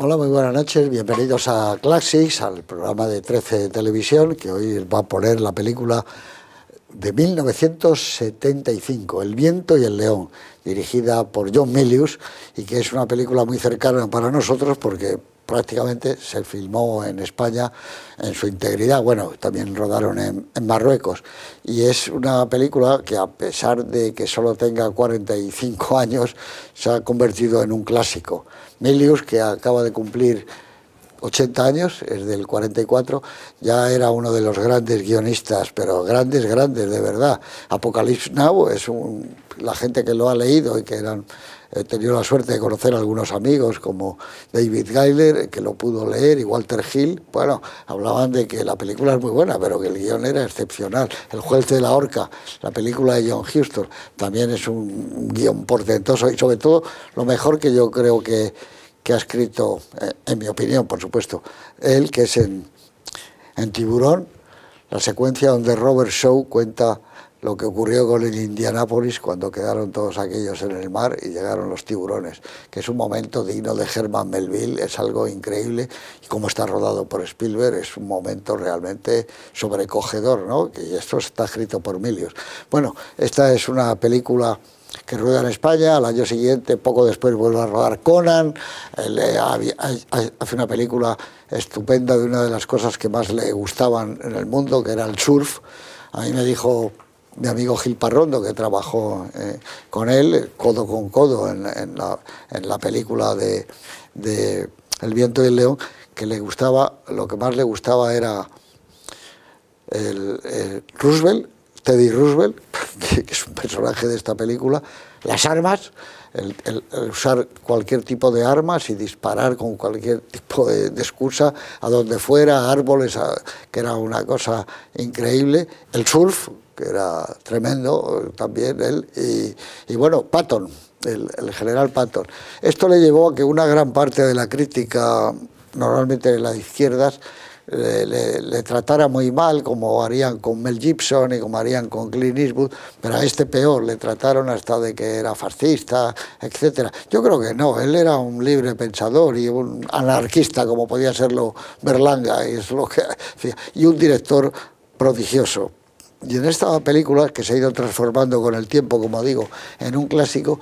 Hola, muy buenas noches. Bienvenidos a Classics, al programa de 13 Televisión, que hoy va a poner la película de 1975, El viento y el león, dirigida por John Milius, y que es una película muy cercana para nosotros porque prácticamente se filmó en España en su integridad. Bueno, también rodaron en, Marruecos. Y es una película que a pesar de que solo tenga 45 años, se ha convertido en un clásico. Milius, que acaba de cumplir 80 años, es del 44, ya era uno de los grandes guionistas, pero grandes, grandes, de verdad. Apocalypse Now es un, la gente que lo ha leído y que eran, tenido la suerte de conocer algunos amigos como David Geiler, que lo pudo leer, y Walter Hill, bueno, hablaban de que la película es muy buena, pero que el guión era excepcional. El juez de la horca, la película de John Huston, también es un guión portentoso y sobre todo lo mejor que yo creo que que ha escrito, eh, en mi opinión, por supuesto, él, que es en, Tiburón, la secuencia donde Robert Shaw cuenta lo que ocurrió con el Indianápolis cuando quedaron todos aquellos en el mar y llegaron los tiburones, que es un momento digno de Herman Melville, es algo increíble, y como está rodado por Spielberg, es un momento realmente sobrecogedor, ¿no? Y esto está escrito por Milius. Bueno, esta es una película que rueda en España, al año siguiente, poco después, vuelve a rodar Conan, eh, hace una película estupenda de una de las cosas que más le gustaban en el mundo, que era el surf. A mí me dijo mi amigo Gil Parrondo, que trabajó eh, con él, eh, codo con codo, en, la, película de, El viento y el león, que le gustaba, lo que más le gustaba era el Roosevelt Teddy Roosevelt, que es un personaje de esta película, las armas, el, usar cualquier tipo de armas y disparar con cualquier tipo de, excusa a donde fuera, árboles, que era una cosa increíble, el surf, que era tremendo eh, también él, y, bueno, Patton, el, general Patton. Esto le llevó a que una gran parte de la crítica, normalmente de las izquierdas, le, tratara muy mal, como harían con Mel Gibson y como harían con Clint Eastwood, pero a este peor, le trataron hasta de que era fascista, etc. Yo creo que no, él era un libre pensador y un anarquista, como podía serlo Berlanga, y un director prodigioso. Y en esta película, que se ha ido transformando con el tiempo, como digo, en un clásico,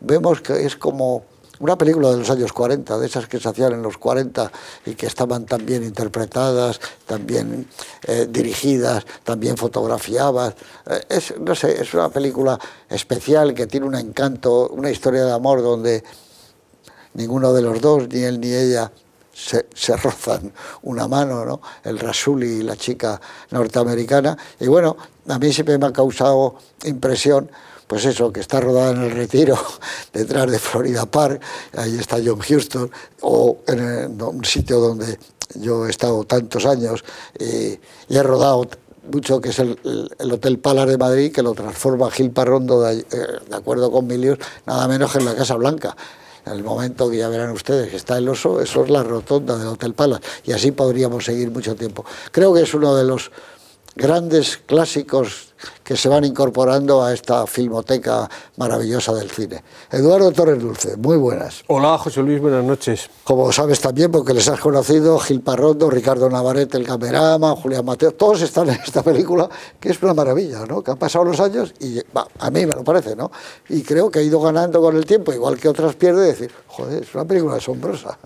vemos que es como una película de los años 40, de esas que se hacían en los 40 y que estaban tan bien interpretadas, también eh, dirigidas, también bien fotografiadas. Eh, es, no sé, es una película especial que tiene un encanto, una historia de amor donde ninguno de los dos, ni él ni ella, se, rozan una mano, ¿no? El Rasuli y la chica norteamericana. Y bueno, a mí siempre me ha causado impresión pues eso, que está rodada en el Retiro, detrás de Florida Park, ahí está John Houston, o en, un sitio donde yo he estado tantos años y he rodado mucho, que es el, Hotel Palace de Madrid, que lo transforma Gil Parrondo, de, eh, de acuerdo con Milius, nada menos que en la Casa Blanca. En el momento que ya verán ustedes que está el oso, eso es la rotonda del Hotel Palace. Y así podríamos seguir mucho tiempo. Creo que es uno de los grandes clásicos que se van incorporando a esta filmoteca maravillosa del cine. Eduardo Torres Dulce, muy buenas. Hola, José Luis, buenas noches. Como sabes también, porque les has conocido, Gil Parrondo, Ricardo Navarrete, el camerama, Julián Mateo, todos están en esta película, que es una maravilla, ¿no? Que han pasado los años y, a mí me lo parece, ¿no? Y creo que ha ido ganando con el tiempo, igual que otras pierde, decir, joder, es una película asombrosa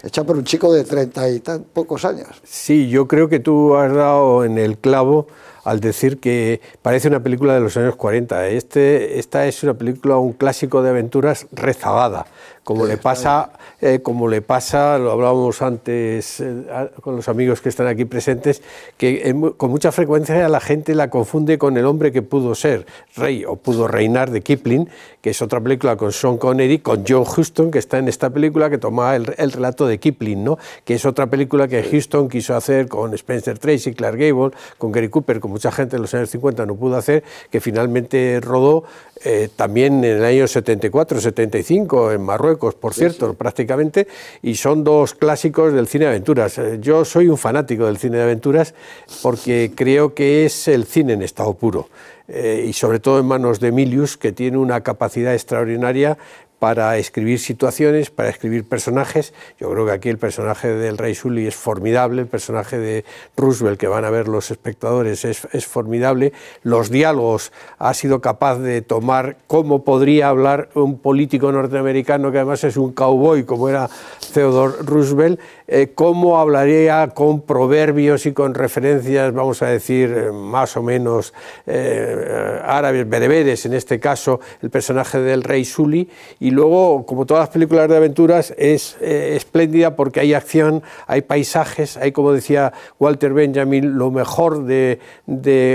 hecha por un chico de treinta y tan pocos años. Sí, yo creo que tú has dado en el clavo al decir que parece una película de los años 40. Este, esta es una película, un clásico de aventuras rezagada, como le pasa, eh, como le pasa, lo hablábamos antes eh, con los amigos que están aquí presentes, que con mucha frecuencia la gente la confunde con El hombre que pudo ser rey o pudo reinar de Kipling, que es otra película con Sean Connery, con John Huston, que está en esta película que toma el, relato de Kipling, ¿no? que es otra película que Huston quiso hacer con Spencer Tracy, Clark Gable, con Gary Cooper, como mucha gente en los años 50 no pudo hacer, que finalmente rodó eh, también en el año 74-75 en Marruecos, por cierto, prácticamente, y son dos clásicos del cine de aventuras. Eh, yo soy un fanático del cine de aventuras porque creo que es el cine en estado puro. Eh, y sobre todo en manos de Emilius, que tiene una capacidad extraordinaria para escribir situaciones, para escribir personajes. Yo creo que aquí el personaje del Rey Sully es formidable, el personaje de Roosevelt que van a ver los espectadores es, es formidable. Los diálogos ha sido capaz de tomar cómo podría hablar un político norteamericano que además es un cowboy como era Theodore Roosevelt eh, cómo hablaría con proverbios y con referencias, vamos a decir, eh, más o menos eh, árabes, bereberes, en este caso el personaje del rey Suli, y luego, como todas las películas de aventuras, es espléndida porque hay acción, hay paisajes, hay, como decía Walter Benjamin, lo mejor de,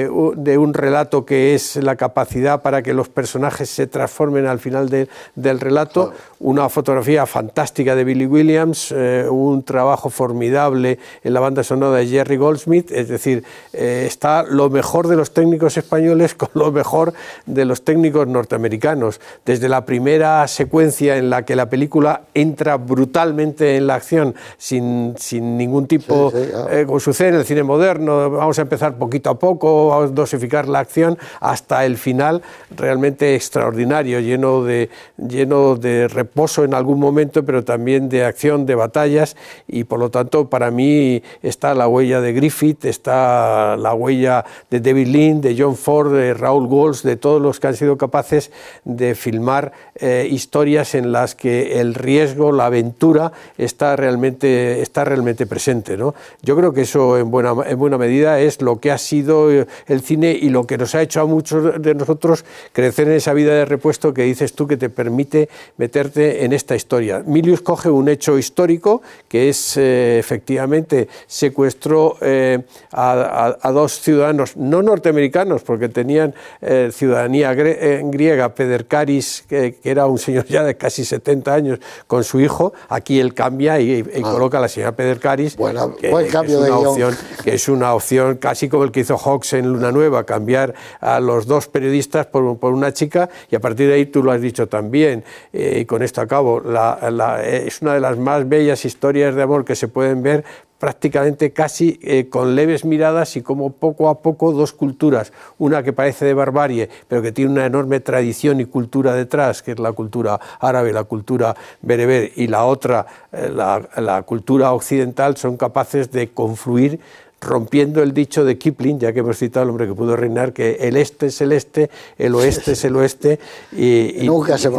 un relato que es la capacidad para que los personajes se transformen al final del relato, una fotografía fantástica de Billy Williams, un trabajo trabajo formidable en la banda sonora de Jerry Goldsmith, es decir, eh, está lo mejor de los técnicos españoles con lo mejor de los técnicos norteamericanos. Desde la primera secuencia en la que la película entra brutalmente en la acción, sin, sin ningún tipo, ah. eh, como sucede en el cine moderno, vamos a empezar poquito a poco, vamos a dosificar la acción, hasta el final realmente extraordinario, lleno de, lleno de reposo en algún momento, pero también de acción, de batallas y por lo tanto para mí está la huella de Griffith, está la huella de David Lynn, de John Ford, de Raúl Walsh, de todos los que han sido capaces de filmar eh, historias en las que el riesgo, la aventura está realmente, está realmente presente. ¿no? Yo creo que eso en buena, en buena medida es lo que ha sido eh, el cine y lo que nos ha hecho a muchos de nosotros crecer en esa vida de repuesto que dices tú que te permite meterte en esta historia. Milius coge un hecho histórico que es pues, eh, efectivamente secuestró eh, a, dos ciudadanos, no norteamericanos, porque tenían eh, ciudadanía griega, Pedercaris, que, que, era un señor ya de casi 70 años, con su hijo, aquí él cambia y, ah. coloca a la señora Pedercaris, bueno, que, cambio es una de opción, que es una opción casi como el que hizo Hawks en Luna Nueva, cambiar a los dos periodistas por, por una chica, y a partir de ahí tú lo has dicho también, y con esto acabo, la, es una de las más bellas historias de amor que se pueden ver prácticamente casi eh, con leves miradas y como poco a poco dos culturas, una que parece de barbarie, pero que tiene una enorme tradición y cultura detrás, que es la cultura árabe, la cultura bereber, y la otra, eh, la cultura occidental, son capaces de confluir rompiendo el dicho de Kipling, ya que hemos citado al hombre que pudo reinar, que el este es el este, el oeste es el oeste, y, nunca se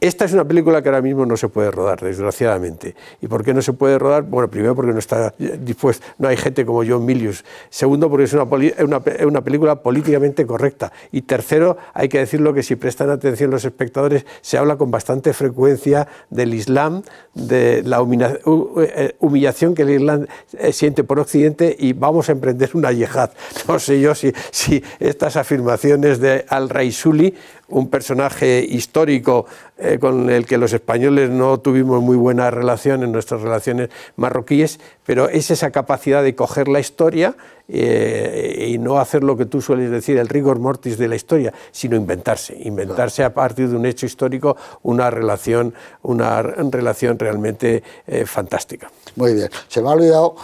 Esta es una película que ahora mismo no se puede rodar, desgraciadamente. ¿Y por qué no se puede rodar? Bueno, primero porque no está dispuesto, no hay gente como John Milius. Segundo, porque es una, una película políticamente correcta. Y tercero, hay que decirlo que si prestan atención los espectadores, se habla con bastante frecuencia del Islam, de la eh, humillación que el Islam eh, siente por Occidente y vamos a emprender una yejad, No sé yo si, estas afirmaciones de Al-Raisuli, un personaje histórico eh, con el que los españoles no tuvimos muy buena relación en nuestras relaciones marroquíes, pero es esa capacidad de coger la historia eh, y no hacer lo que tú sueles decir, el rigor mortis de la historia, sino inventarse, inventarse a partir de un hecho histórico una relación, una relación realmente eh, fantástica. Muy bien, se me ha olvidado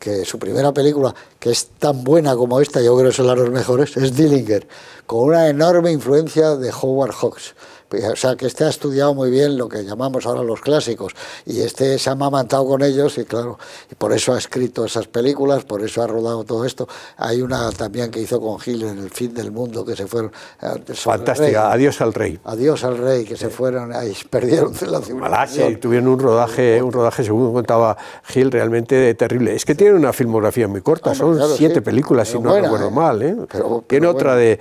que su primera película, que es tan buena como esta, yo creo que es de las mejores, es Dillinger, con una enorme influencia de Howard Hawks. Pues, o sea, que este ha estudiado muy bien lo que llamamos ahora los clásicos y este se ha amamantado con ellos y claro, y por eso ha escrito esas películas, por eso ha rodado todo esto. Hay una también que hizo con Gil en El fin del mundo que se fueron... Eh, Fantástica, Adiós al rey. Adiós al rey, que se fueron, ahí, perdieron la ciudad y tuvieron un rodaje, un rodaje, según contaba Gil, realmente terrible. Es que tiene una filmografía muy corta, son siete películas, si no recuerdo ¿eh? mal. ¿eh? tiene otra de,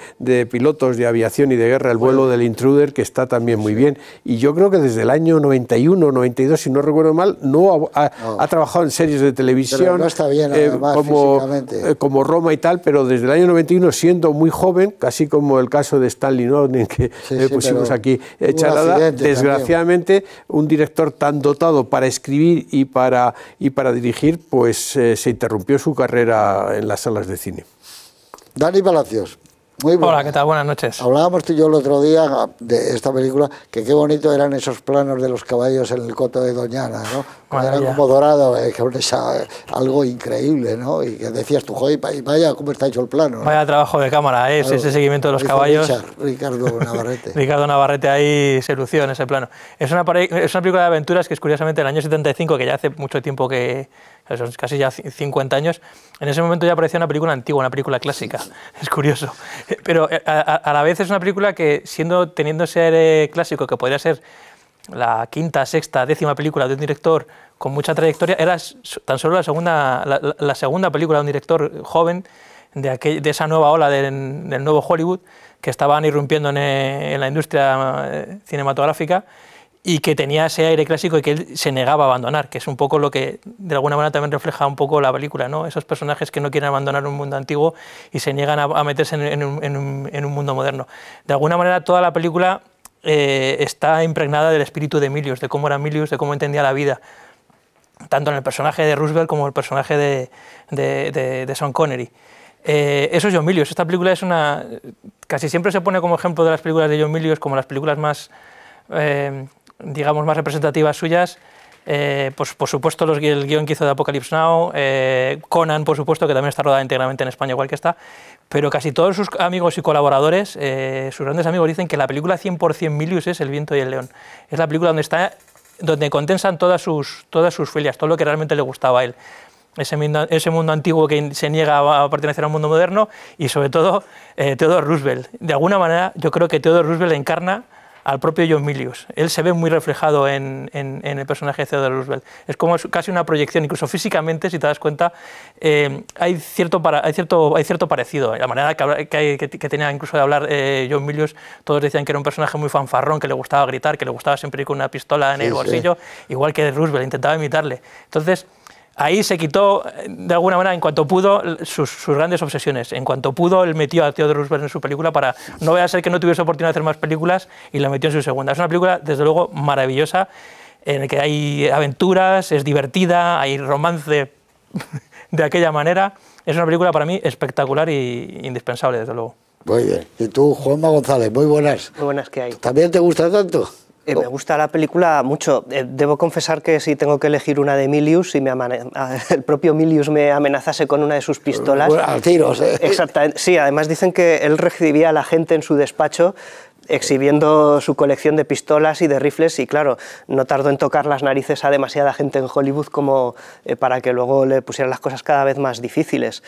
pilotos de aviación y de guerra, El vuelo del intruder, que está también muy bien. Y yo creo que desde el año 91, 92, si no recuerdo mal, no ha, trabajado en series de televisión. Eh, como, eh, como Roma y tal, pero desde el año 91, siendo muy joven, casi como el caso de Stanley Norden que pusimos aquí desgraciadamente, un director tan dotado para escribir y para, y para dirigir, pues eh, se interrumpió su carrera en las salas de cine. Dani Palacios. Hola, ¿qué tal? Buenas noches. Hablábamos tú y yo el otro día ah, de esta película, que qué bonito eran esos planos de los caballos en el coto de Doñana, ¿no? era como dorado, eh, que algo increíble, ¿no? Y que decías tú, joder, vaya, ¿cómo está hecho el plano? Vaya trabajo de cámara, ¿eh? ese seguimiento de los caballos. Ricardo Navarrete. Ricardo Navarrete ahí se lució en ese plano. Es una, película de aventuras que es curiosamente el año 75, que ya hace mucho tiempo que son casi ya 50 años, en ese momento ya aparecía una película antigua, una película clásica. Es curioso. Pero eh, a, la vez es una película que, siendo, teniendo ese clásico, que podría ser la quinta, sexta, décima película de un director con mucha trayectoria, era tan solo la segunda, la, segunda película de un director joven de, de esa nueva ola del, nuevo Hollywood que estaban irrumpiendo en eh, la industria eh, cinematográfica y que tenía ese aire clásico y que él se negaba a abandonar, que es un poco lo que de alguna manera también refleja un poco la película, ¿no? Esos personajes que no quieren abandonar un mundo antiguo y se niegan a, meterse en, un, mundo moderno. De alguna manera toda la película eh, está impregnada del espíritu de Emilius, de cómo era Milius, de cómo entendía la vida, tanto en el personaje de Roosevelt como en el personaje de, de, Sean Connery. Eh, eso es John Milius. Esta película es una... Casi siempre se pone como ejemplo de las películas de John Milius como las películas más... Eh, digamos, más representativas suyas, eh, pues por supuesto el guión que hizo de Apocalypse Now, eh, Conan, por supuesto, que también está rodada íntegramente en España, igual que está, pero casi todos sus amigos y colaboradores, eh, sus grandes amigos, dicen que la película 100% Milius es El viento y el león. Es la película donde, está, donde condensan todas sus, todas sus filias, todo lo que realmente le gustaba a él. Ese mundo, antiguo que se niega a pertenecer a un mundo moderno y sobre todo eh, Theodore Roosevelt. De alguna manera yo creo que Theodore Roosevelt encarna al propio John Milius. Él se ve muy reflejado en, el personaje de Roosevelt. Es como casi una proyección, incluso físicamente, si te das cuenta, eh, hay, cierto para, hay, cierto, hay cierto parecido. La manera que, tenía incluso de hablar eh, John Milius, todos decían que era un personaje muy fanfarrón, que le gustaba gritar, que le gustaba siempre ir con una pistola en el bolsillo, igual que Roosevelt, intentaba imitarle. Entonces, ahí se quitó, eh, de alguna manera, en cuanto pudo, sus, grandes obsesiones. En cuanto pudo, él metió a Theodore Roosevelt en su película para no vaya a ser que no tuviese oportunidad de hacer más películas y la metió en su segunda. Es una película, desde luego, maravillosa, en la que hay aventuras, es divertida, hay romance de aquella manera. Es una película para mí espectacular e indispensable, desde luego. Muy bien. Y tú, Juanma González, muy buenas. Muy buenas que hay. ¿También te gusta tanto? Eh, me oh. gusta la película mucho. Eh, debo confesar que si tengo que elegir una de Milius, si me el propio Milius me amenazase con una de sus pistolas. a tiros, ¿eh? Exactamente. Sí, además dicen que él recibía a la gente en su despacho exhibiendo su colección de pistolas y de rifles y claro, no tardó en tocar las narices a demasiada gente en Hollywood como eh, para que luego le pusieran las cosas cada vez más difíciles.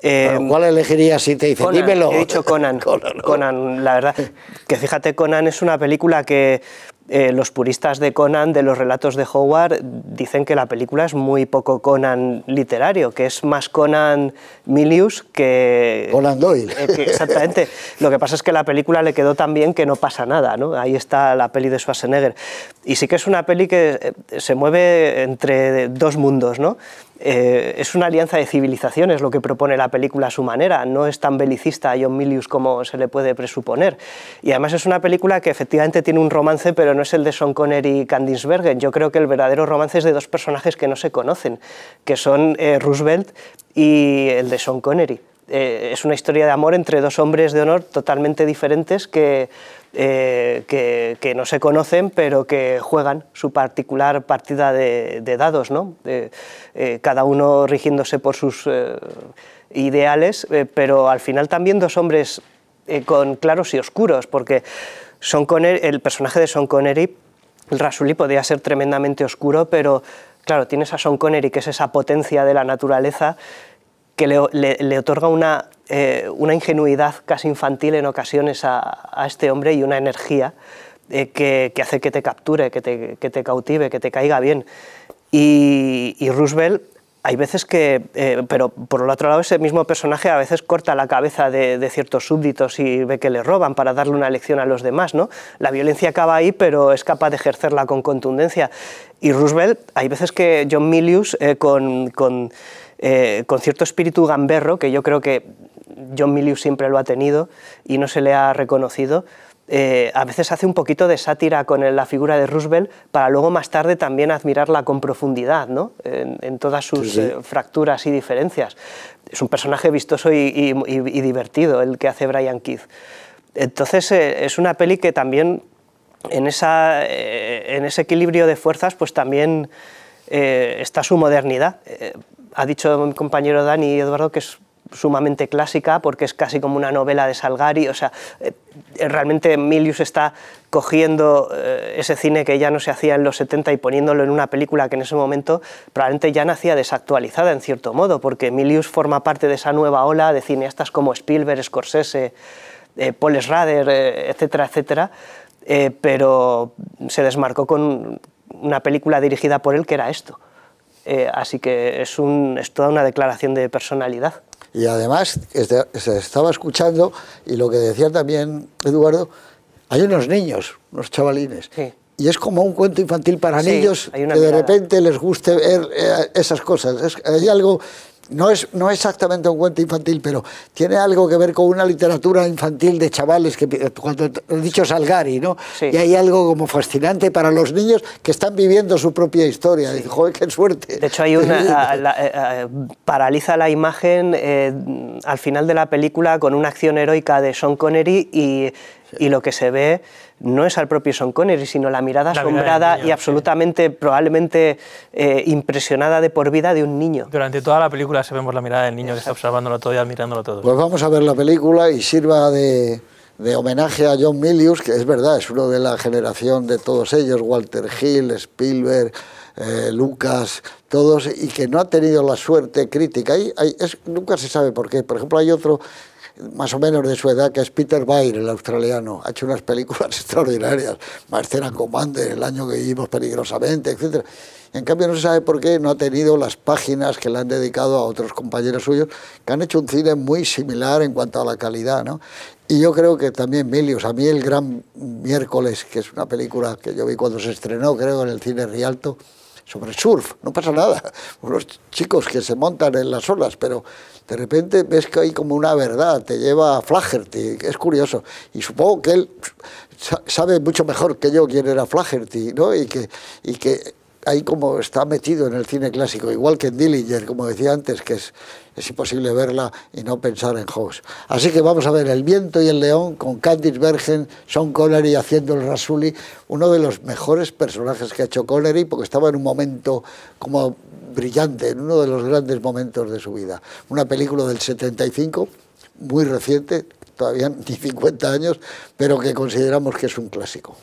¿Cuál elegirías si te dicen, dímelo? He dicho Conan, Conan, la verdad, que fíjate, Conan es una película que eh, los puristas de Conan, de los relatos de Howard, dicen que la película es muy poco Conan literario, que es más Conan Milius que... Conan Doyle. Eh, exactamente. Lo que pasa es que la película le quedó tan bien que no pasa nada, ¿no? Ahí está la peli de Schwarzenegger. Y sí que es una peli que eh, se mueve entre dos mundos, ¿no? Eh, es una alianza de civilizaciones lo que propone la película a su manera, no es tan belicista a John Milius como se le puede presuponer. Y además es una película que efectivamente tiene un romance, pero no es el de Sean Connery y Candice Yo creo que el verdadero romance es de dos personajes que no se conocen, que son eh, Roosevelt y el de Sean Connery. Eh, es una historia de amor entre dos hombres de honor totalmente diferentes que, eh, que, no se conocen, pero que juegan su particular partida de, dados, ¿no? Eh, cada uno rigiéndose por sus ideales, pero al final también dos hombres con claros y oscuros, porque son Connery, el personaje de son Connery, el Rasuli, podría ser tremendamente oscuro, pero claro, tienes a Son Connery, que es esa potencia de la naturaleza, que le, otorga una, eh, una, ingenuidad casi infantil en ocasiones a, a este hombre y una energía eh, que, que, hace que te capture, que te, que te, cautive, que te caiga bien. Y, Roosevelt, hay veces que, eh, pero por el otro lado, ese mismo personaje a veces corta la cabeza de, de, ciertos súbditos y ve que le roban para darle una lección a los demás. ¿no? La violencia acaba ahí, pero es capaz de ejercerla con contundencia. Y Roosevelt, hay veces que John Milius, con eh, con cierto espíritu gamberro, que yo creo que John Milius siempre lo ha tenido y no se le ha reconocido, eh, a veces hace un poquito de sátira con la figura de Roosevelt para luego más tarde también admirarla con profundidad, ¿no? en, todas sus eh, fracturas y diferencias. Es un personaje vistoso y, divertido el que hace Brian Keith. Entonces es una peli que también en, esa, en ese equilibrio de fuerzas pues también está su modernidad ha dicho mi compañero Dani y Eduardo que es sumamente clásica porque es casi como una novela de Salgari, o sea, eh, eh, realmente Milius está cogiendo eh, ese cine que ya no se hacía en los 70 y poniéndolo en una película que en ese momento probablemente ya nacía desactualizada en cierto modo, porque Milius forma parte de esa nueva ola de cineastas como Spielberg, Scorsese, Paul Schrader, etcétera, etcétera, pero se desmarcó con una película dirigida por él que era esto. Eh, así que es, toda una declaración de personalidad. Y además, se estaba escuchando, y lo que decía también Eduardo, hay unos niños, unos chavalines, y es como un cuento infantil para niños que de repente les guste ver eh, esas cosas. hay algo no es no exactamente un cuento infantil, pero tiene algo que ver con una literatura infantil de chavales, que cuando he dicho Salgari, ¿no? Y hay algo como fascinante para los niños que están viviendo su propia historia. joder, qué suerte. De hecho, hay una... Eh, paraliza la imagen eh, al final de la película con una acción heroica de Sean Connery y, y lo que se ve no es al propio Sean Connery, sino la mirada asombrada y absolutamente, probablemente eh, impresionada de por vida de un niño. Durante toda la película se vemos la mirada del niño que está observándolo todo y admirándolo todo. Pues vamos a ver la película y sirva de, homenaje a John Milius, que es verdad, es uno de la generación de todos ellos, Walter Hill, Spielberg, eh, Lucas, todos, y que no ha tenido la suerte crítica. nunca se sabe por qué. Por ejemplo, hay otro más o menos de su edad, que es Peter Bayer, el australiano. Ha hecho unas películas extraordinarias, Marcela Commander, El año que vivimos peligrosamente, etc. En cambio, no se sabe por qué no ha tenido las páginas que le han dedicado a otros compañeros suyos, que han hecho un cine muy similar en cuanto a la calidad. Y yo creo que también Milius, a mí El Gran Miércoles, que es una película que yo vi cuando se estrenó, creo, en el cine Rialto, sobre surf, no pasa nada. Unos chicos que se montan en las olas, pero de repente ves que hay como una verdad, te lleva a Flaherty, es curioso. Y supongo que él sabe mucho mejor que yo quién era Flaherty, ¿no? Y que, y que ahí como está metido en el cine clásico, igual que en Dillinger, como decía antes, que es es imposible verla y no pensar en House. Así que vamos a ver El viento y el león con Candice Bergen, Sean Connery haciendo el Rasuli, uno de los mejores personajes que ha hecho Connery porque estaba en un momento como brillante, en uno de los grandes momentos de su vida. Una película del 75, muy reciente, todavía ni 50 años, pero que consideramos que es un clásico.